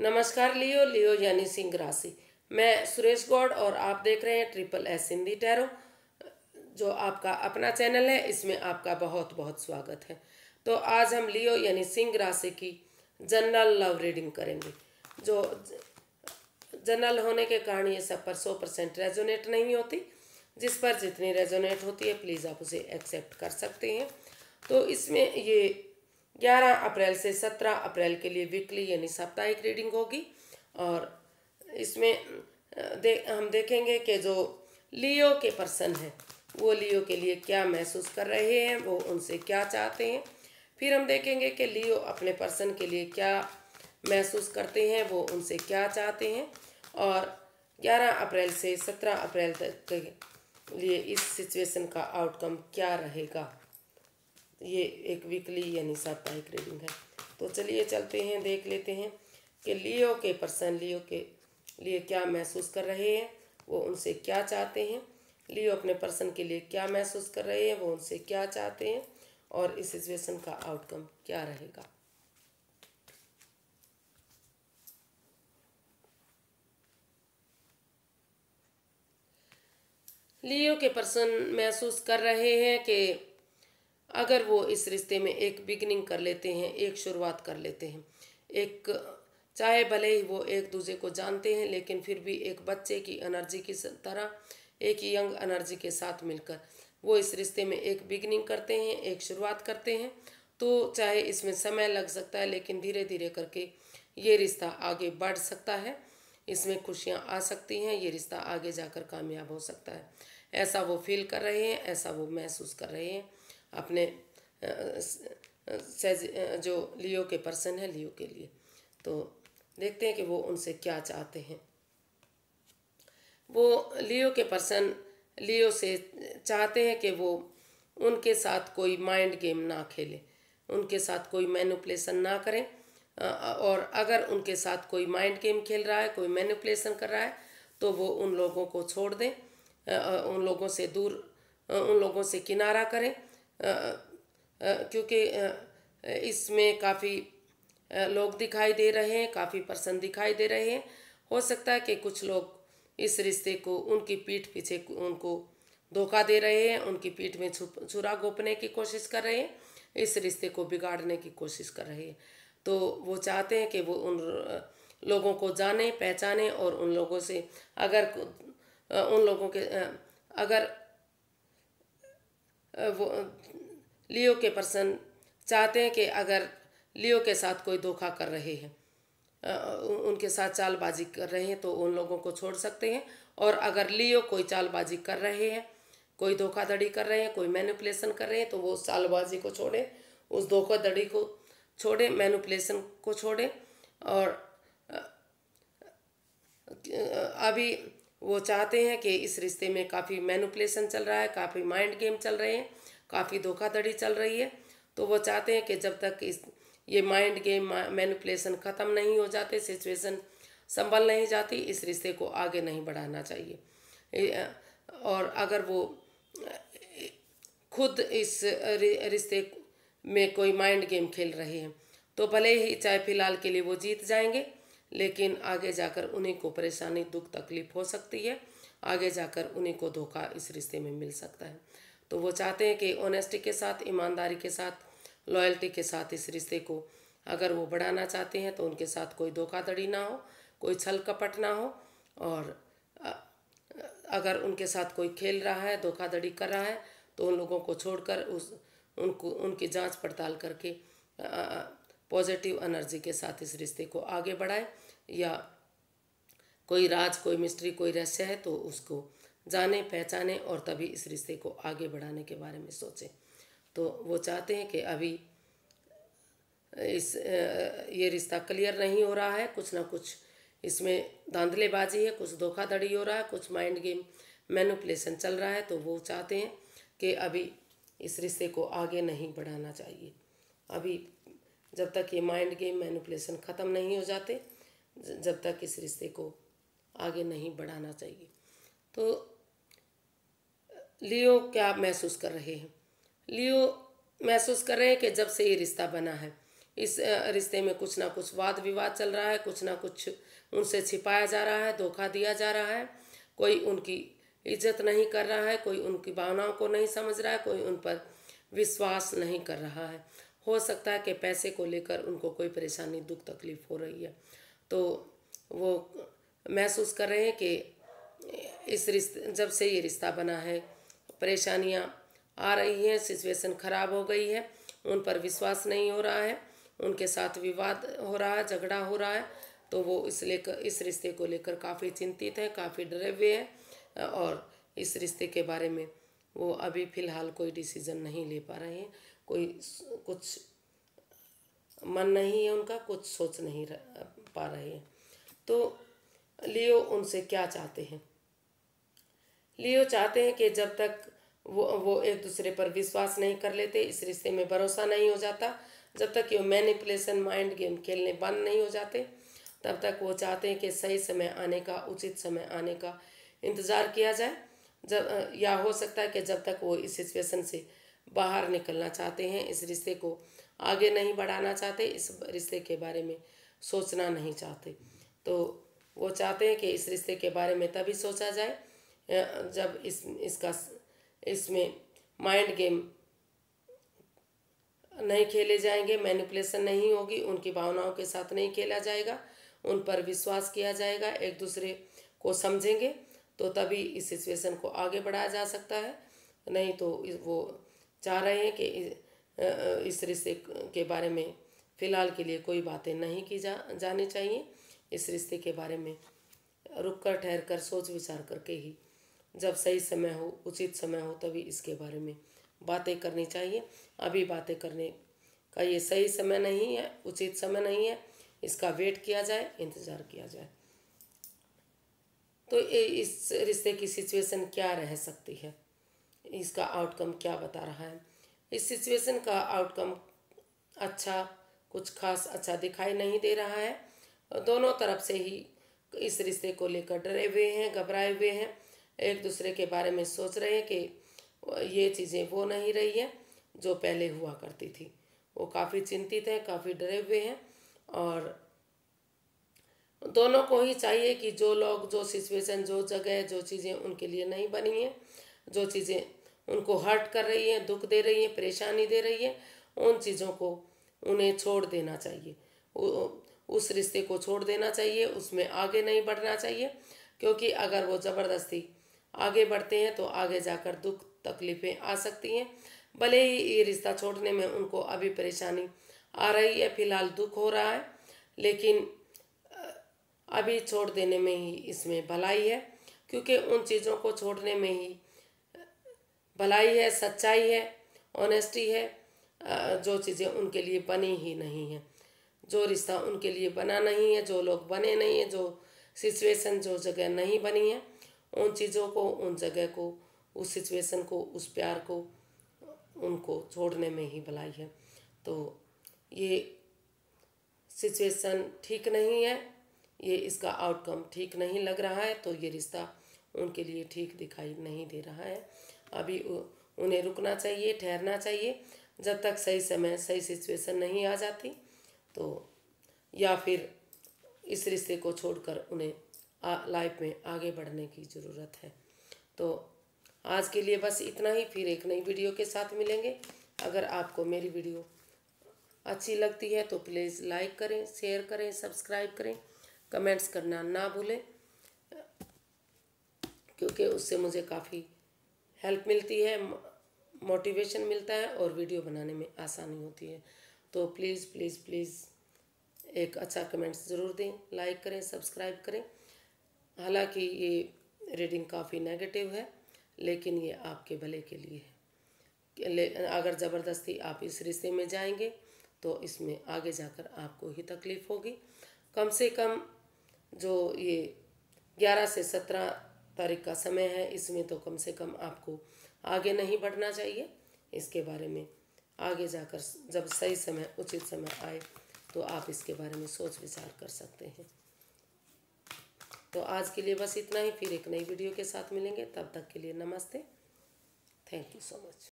नमस्कार लियो लियो यानी सिंह राशि मैं सुरेश गौड और आप देख रहे हैं ट्रिपल एस हिंदी टैरो जो आपका अपना चैनल है इसमें आपका बहुत बहुत स्वागत है तो आज हम लियो यानी सिंह राशि की जनरल लव रीडिंग करेंगे जो जनरल होने के कारण ये सब पर सौ परसेंट रेजोनेट नहीं होती जिस पर जितनी रेजोनेट होती है प्लीज़ आप उसे एक्सेप्ट कर सकते हैं तो इसमें ये 11 अप्रैल से 17 अप्रैल के लिए वीकली यानी साप्ताहिक रीडिंग होगी और इसमें दे हम देखेंगे कि जो लियो के पर्सन हैं वो लियो के लिए क्या महसूस कर रहे हैं वो उनसे क्या चाहते हैं फिर हम देखेंगे कि लियो अपने पर्सन के लिए क्या महसूस करते हैं वो उनसे क्या चाहते हैं और 11 अप्रैल से 17 अप्रैल तक के लिए इस सिचुएशन का आउटकम क्या रहेगा ये एक वीकली यानी साप्ताहिक रीडिंग है तो चलिए चलते हैं देख लेते हैं कि लियो के पर्सन लियो के लिए क्या महसूस कर रहे हैं वो उनसे क्या चाहते हैं लियो अपने पर्सन के लिए क्या महसूस कर रहे हैं वो उनसे क्या चाहते हैं और इस सिचुएशन का आउटकम क्या रहेगा लियो के पर्सन महसूस कर रहे हैं कि अगर वो इस रिश्ते में एक बिगनिंग कर लेते हैं एक शुरुआत कर लेते हैं एक चाहे भले ही वो एक दूसरे को जानते हैं लेकिन फिर भी एक बच्चे की एनर्जी की तरह एक यंग एनर्जी के साथ मिलकर वो इस रिश्ते में एक बिगनिंग करते हैं एक शुरुआत करते हैं तो चाहे इसमें समय लग सकता है लेकिन धीरे धीरे करके ये रिश्ता आगे बढ़ सकता है इसमें खुशियाँ आ सकती हैं ये रिश्ता आगे जाकर कामयाब हो सकता है ऐसा वो फील कर रहे हैं ऐसा वो महसूस कर रहे हैं अपने जो लियो के पर्सन है लियो के लिए तो देखते हैं कि वो उनसे क्या चाहते हैं वो लियो के पर्सन लियो से चाहते हैं कि वो उनके साथ कोई माइंड गेम ना खेले उनके साथ कोई मैनुपलेसन ना करें और अगर उनके साथ कोई माइंड गेम खेल रहा है कोई मैनुपलेसन कर रहा है तो वो उन लोगों को छोड़ दें उन लोगों से दूर उन लोगों से किनारा करें क्योंकि इसमें काफ़ी लोग दिखाई दे रहे हैं काफ़ी पर्सन दिखाई दे रहे हैं हो सकता है कि कुछ लोग इस रिश्ते को उनकी पीठ पीछे उनको धोखा दे रहे हैं उनकी पीठ में छुप छुरा गोपने की कोशिश कर रहे हैं इस रिश्ते को बिगाड़ने की कोशिश कर रहे हैं तो वो चाहते हैं कि वो उन लोगों को जाने पहचाने और उन लोगों से अगर उन लोगों के अगर वो लियो के पर्सन चाहते हैं कि अगर लियो के साथ कोई धोखा कर रहे हैं उनके साथ चालबाजी कर रहे हैं तो उन लोगों को छोड़ सकते हैं और अगर लियो कोई चालबाजी कर रहे हैं कोई धोखाधड़ी कर रहे हैं कोई मैनुपलेसन कर रहे हैं तो वो उस चालबाजी को छोड़ें उस धोखाधड़ी को छोड़ें मैनुपलेसन को छोड़ें और अभी वो चाहते हैं कि इस रिश्ते में काफ़ी मैनुपलेशन चल रहा है काफ़ी माइंड गेम चल रहे हैं काफ़ी धोखाधड़ी चल रही है तो वो चाहते हैं कि जब तक इस ये माइंड गेम मैनुपलेशन ख़त्म नहीं हो जाते सिचुएशन संभल नहीं जाती इस रिश्ते को आगे नहीं बढ़ाना चाहिए और अगर वो खुद इस रिश्ते में कोई माइंड गेम खेल रहे हैं तो भले ही चाहे फिलहाल के लिए वो जीत जाएंगे लेकिन आगे जाकर उन्हीं को परेशानी दुख तकलीफ हो सकती है आगे जाकर उन्हीं को धोखा इस रिश्ते में मिल सकता है तो वो चाहते हैं कि ऑनेस्टी के साथ ईमानदारी के साथ लॉयल्टी के साथ इस रिश्ते को अगर वो बढ़ाना चाहते हैं तो उनके साथ कोई धोखाधड़ी ना हो कोई छल कपट ना हो और अगर उनके साथ कोई खेल रहा है धोखाधड़ी कर रहा है तो उन लोगों को छोड़कर उस उनको उनकी जांच पड़ताल करके आ, पॉजिटिव एनर्जी के साथ इस रिश्ते को आगे बढ़ाएं या कोई राज कोई मिस्ट्री कोई रहस्य है तो उसको जाने पहचाने और तभी इस रिश्ते को आगे बढ़ाने के बारे में सोचें तो वो चाहते हैं कि अभी इस ये रिश्ता क्लियर नहीं हो रहा है कुछ ना कुछ इसमें धांधलेबाजी है कुछ धोखाधड़ी हो रहा है कुछ माइंड गेम मैनुपलेसन चल रहा है तो वो चाहते हैं कि अभी इस रिश्ते को आगे नहीं बढ़ाना चाहिए अभी जब तक ये माइंड गेम मैनिपुलेशन ख़त्म नहीं हो जाते जब तक इस रिश्ते को आगे नहीं बढ़ाना चाहिए तो लियो क्या आप महसूस कर रहे हैं लियो महसूस कर रहे हैं कि जब से ये रिश्ता बना है इस रिश्ते में कुछ ना कुछ वाद विवाद चल रहा है कुछ ना कुछ उनसे छिपाया जा रहा है धोखा दिया जा रहा है कोई उनकी इज्जत नहीं कर रहा है कोई उनकी भावनाओं को नहीं समझ रहा है कोई उन पर विश्वास नहीं कर रहा है हो सकता है कि पैसे को लेकर उनको कोई परेशानी दुख तकलीफ हो रही है तो वो महसूस कर रहे हैं कि इस रिश्ते जब से ये रिश्ता बना है परेशानियाँ आ रही हैं सिचुएशन ख़राब हो गई है उन पर विश्वास नहीं हो रहा है उनके साथ विवाद हो रहा है झगड़ा हो रहा है तो वो इस लेकर इस रिश्ते को लेकर काफ़ी चिंतित हैं काफ़ी डरे हुए हैं और इस रिश्ते के बारे में वो अभी फ़िलहाल कोई डिसीज़न नहीं ले पा रहे हैं कोई कुछ मन नहीं है उनका कुछ सोच नहीं पा रहे हैं तो लियो उनसे क्या चाहते हैं लियो चाहते हैं कि जब तक वो वो एक दूसरे पर विश्वास नहीं कर लेते इस रिश्ते में भरोसा नहीं हो जाता जब तक ये मैनिपुलेशन माइंड गेम खेलने बंद नहीं हो जाते तब तक वो चाहते हैं कि सही समय आने का उचित समय आने का इंतज़ार किया जाए जब या हो सकता है कि जब तक वो इस सिचुएशन से बाहर निकलना चाहते हैं इस रिश्ते को आगे नहीं बढ़ाना चाहते इस रिश्ते के बारे में सोचना नहीं चाहते तो वो चाहते हैं कि इस रिश्ते के बारे में तभी सोचा जाए जब इस इसका इसमें माइंड गेम नहीं खेले जाएंगे मैनिपुलेशन नहीं होगी उनकी भावनाओं के साथ नहीं खेला जाएगा उन पर विश्वास किया जाएगा एक दूसरे को समझेंगे तो तभी इस सिचुएशन को आगे बढ़ाया जा सकता है नहीं तो वो चाह रहे हैं कि इस रिश्ते के बारे में फ़िलहाल के लिए कोई बातें नहीं की जा जानी चाहिए इस रिश्ते के बारे में रुक कर ठहर कर सोच विचार करके ही जब सही समय हो उचित समय हो तभी इसके बारे में बातें करनी चाहिए अभी बातें करने का ये सही समय नहीं है उचित समय नहीं है इसका वेट किया जाए इंतज़ार किया जाए तो इस रिश्ते की सिचुएशन क्या रह सकती है इसका आउटकम क्या बता रहा है इस सिचुएशन का आउटकम अच्छा कुछ खास अच्छा दिखाई नहीं दे रहा है दोनों तरफ से ही इस रिश्ते को लेकर डरे हुए हैं घबराए हुए हैं एक दूसरे के बारे में सोच रहे हैं कि ये चीज़ें वो नहीं रही हैं जो पहले हुआ करती थी वो काफ़ी चिंतित हैं काफ़ी डरे हुए हैं और दोनों को ही चाहिए कि जो लोग जो सिचुएशन जो जगह जो चीज़ें उनके लिए नहीं बनी हैं जो चीज़ें उनको हर्ट कर रही हैं दुख दे रही हैं परेशानी दे रही है उन चीज़ों को उन्हें छोड़ देना चाहिए उस रिश्ते को छोड़ देना चाहिए उसमें आगे नहीं बढ़ना चाहिए क्योंकि अगर वो ज़बरदस्ती आगे बढ़ते हैं तो आगे जाकर दुख तकलीफ़ें आ सकती हैं भले ही ये रिश्ता छोड़ने में उनको अभी परेशानी आ रही है फिलहाल दुख हो रहा है लेकिन अभी छोड़ देने में ही इसमें भलाई है क्योंकि उन चीज़ों को छोड़ने में ही भलाई है सच्चाई है ऑनेस्टी है जो चीज़ें उनके लिए बनी ही नहीं है जो रिश्ता उनके लिए बना नहीं है जो लोग बने नहीं है जो सिचुएशन जो जगह नहीं बनी है उन चीज़ों को उन जगह को उस सिचुएशन को उस प्यार को उनको छोड़ने में ही भलाई है तो ये सिचुएशन ठीक नहीं है ये इसका आउटकम ठीक नहीं लग रहा है तो ये रिश्ता उनके लिए ठीक दिखाई नहीं दे रहा है अभी उन्हें रुकना चाहिए ठहरना चाहिए जब तक सही समय सही सिचुएशन नहीं आ जाती तो या फिर इस रिश्ते को छोड़कर उन्हें लाइफ में आगे बढ़ने की ज़रूरत है तो आज के लिए बस इतना ही फिर एक नई वीडियो के साथ मिलेंगे अगर आपको मेरी वीडियो अच्छी लगती है तो प्लीज़ लाइक करें शेयर करें सब्सक्राइब करें कमेंट्स करना ना भूलें क्योंकि उससे मुझे काफ़ी हेल्प मिलती है मोटिवेशन मिलता है और वीडियो बनाने में आसानी होती है तो प्लीज़ प्लीज़ प्लीज़ एक अच्छा कमेंट्स ज़रूर दें लाइक करें सब्सक्राइब करें हालांकि ये रीडिंग काफ़ी नेगेटिव है लेकिन ये आपके भले के लिए है अगर ज़बरदस्ती आप इस रिश्ते में जाएंगे तो इसमें आगे जाकर आपको ही तकलीफ़ होगी कम से कम जो ये ग्यारह से सत्रह तारीख का समय है इसमें तो कम से कम आपको आगे नहीं बढ़ना चाहिए इसके बारे में आगे जाकर जब सही समय उचित समय आए तो आप इसके बारे में सोच विचार कर सकते हैं तो आज के लिए बस इतना ही फिर एक नई वीडियो के साथ मिलेंगे तब तक के लिए नमस्ते थैंक यू सो मच